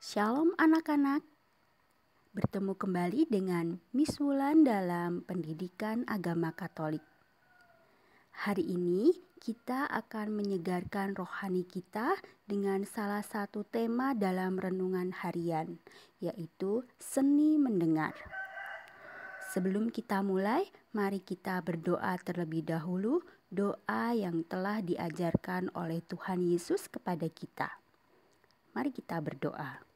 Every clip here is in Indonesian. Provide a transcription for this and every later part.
Shalom anak-anak. Bertemu kembali dengan Miss Wulan dalam pendidikan agama Katolik. Hari ini kita akan menyegarkan rohani kita dengan salah satu tema dalam renungan harian, yaitu seni mendengar. Sebelum kita mulai, mari kita berdoa terlebih dahulu, doa yang telah diajarkan oleh Tuhan Yesus kepada kita. Mari kita berdoa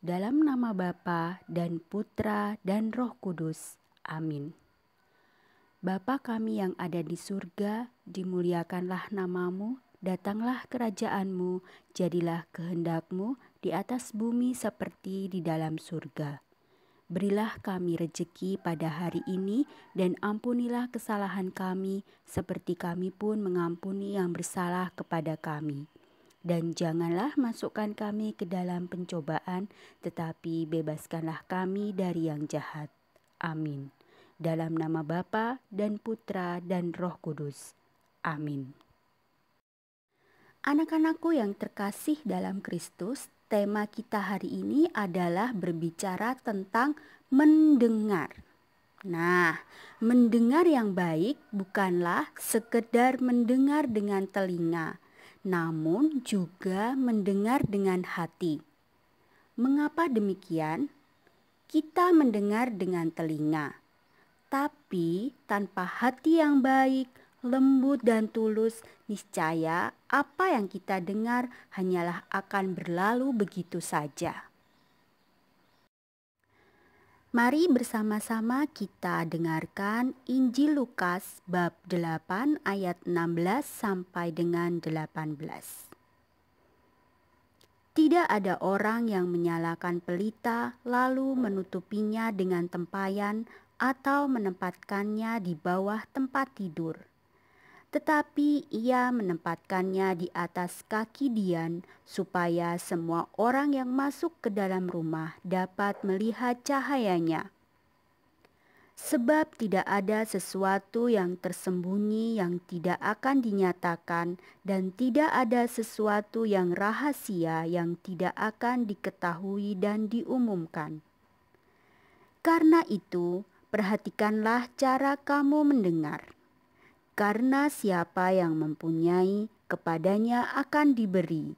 dalam nama Bapa dan Putra dan Roh Kudus. Amin. Bapa kami yang ada di surga, dimuliakanlah namamu, datanglah kerajaanmu, jadilah kehendakmu di atas bumi seperti di dalam surga. Berilah kami rejeki pada hari ini, dan ampunilah kesalahan kami, seperti kami pun mengampuni yang bersalah kepada kami dan janganlah masukkan kami ke dalam pencobaan, tetapi bebaskanlah kami dari yang jahat. Amin. Dalam nama Bapa dan Putra dan Roh Kudus. Amin. Anak-anakku yang terkasih dalam Kristus, tema kita hari ini adalah berbicara tentang mendengar. Nah, mendengar yang baik bukanlah sekedar mendengar dengan telinga, namun juga mendengar dengan hati. Mengapa demikian? Kita mendengar dengan telinga, tapi tanpa hati yang baik, lembut, dan tulus, niscaya apa yang kita dengar hanyalah akan berlalu begitu saja. Mari bersama-sama kita dengarkan Injil Lukas bab 8 ayat 16 sampai dengan 18. Tidak ada orang yang menyalakan pelita lalu menutupinya dengan tempayan atau menempatkannya di bawah tempat tidur tetapi ia menempatkannya di atas kaki Dian, supaya semua orang yang masuk ke dalam rumah dapat melihat cahayanya. Sebab tidak ada sesuatu yang tersembunyi yang tidak akan dinyatakan, dan tidak ada sesuatu yang rahasia yang tidak akan diketahui dan diumumkan. Karena itu, perhatikanlah cara kamu mendengar karena siapa yang mempunyai kepadanya akan diberi,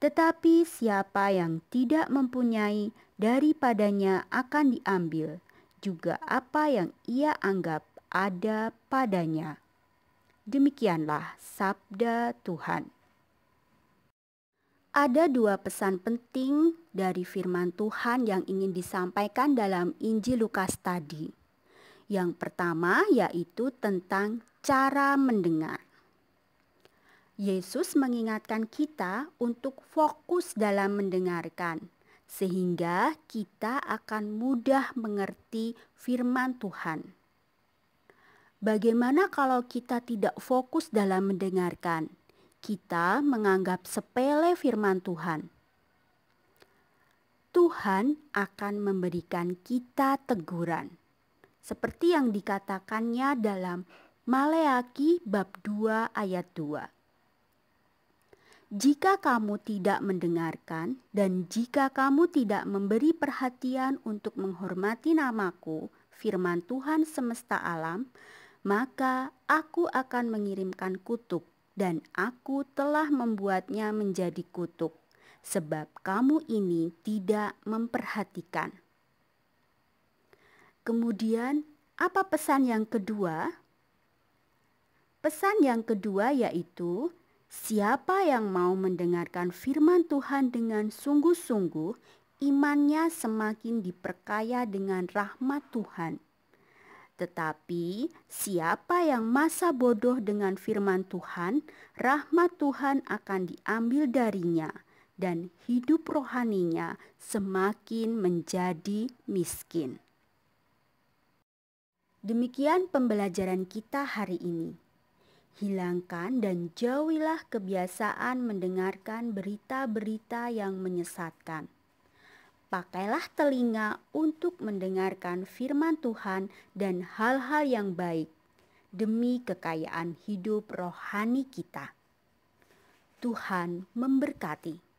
tetapi siapa yang tidak mempunyai daripadanya akan diambil juga apa yang ia anggap ada padanya. Demikianlah sabda Tuhan. Ada dua pesan penting dari firman Tuhan yang ingin disampaikan dalam Injil Lukas tadi. Yang pertama yaitu tentang cara mendengar. Yesus mengingatkan kita untuk fokus dalam mendengarkan, sehingga kita akan mudah mengerti firman Tuhan. Bagaimana kalau kita tidak fokus dalam mendengarkan? Kita menganggap sepele firman Tuhan. Tuhan akan memberikan kita teguran, seperti yang dikatakannya dalam Maleaki bab 2 ayat 2. Jika kamu tidak mendengarkan dan jika kamu tidak memberi perhatian untuk menghormati namaku, firman Tuhan semesta alam, maka aku akan mengirimkan kutuk dan aku telah membuatnya menjadi kutuk sebab kamu ini tidak memperhatikan. Kemudian, apa pesan yang kedua? Pesan yang kedua yaitu, siapa yang mau mendengarkan firman Tuhan dengan sungguh-sungguh, imannya semakin diperkaya dengan rahmat Tuhan. Tetapi siapa yang masa bodoh dengan firman Tuhan, rahmat Tuhan akan diambil darinya dan hidup rohaninya semakin menjadi miskin. Demikian pembelajaran kita hari ini. Hilangkan dan jauhilah kebiasaan mendengarkan berita-berita yang menyesatkan. Pakailah telinga untuk mendengarkan firman Tuhan dan hal-hal yang baik demi kekayaan hidup rohani kita. Tuhan memberkati.